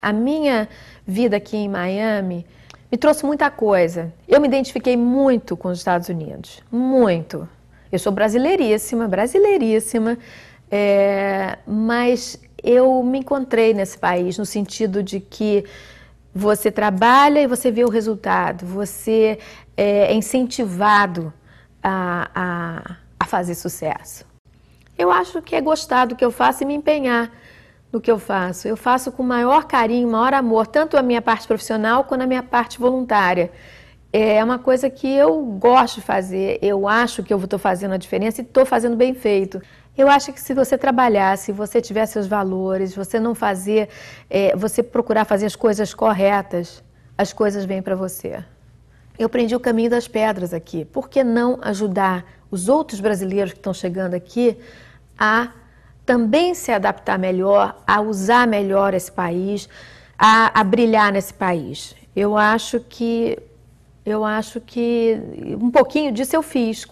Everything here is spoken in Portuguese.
A minha vida aqui em Miami me trouxe muita coisa. Eu me identifiquei muito com os Estados Unidos, muito. Eu sou brasileiríssima, brasileiríssima, é, mas eu me encontrei nesse país no sentido de que você trabalha e você vê o resultado, você é incentivado a, a, a fazer sucesso. Eu acho que é gostar do que eu faço e me empenhar do que eu faço. Eu faço com maior carinho, maior amor, tanto a minha parte profissional quanto a minha parte voluntária. É uma coisa que eu gosto de fazer, eu acho que eu estou fazendo a diferença e estou fazendo bem feito. Eu acho que se você trabalhar, se você tiver seus valores, você não fazer, é, você procurar fazer as coisas corretas, as coisas vêm para você. Eu prendi o caminho das pedras aqui. Por que não ajudar os outros brasileiros que estão chegando aqui a também se adaptar melhor, a usar melhor esse país, a, a brilhar nesse país. Eu acho que eu acho que um pouquinho disso eu fiz.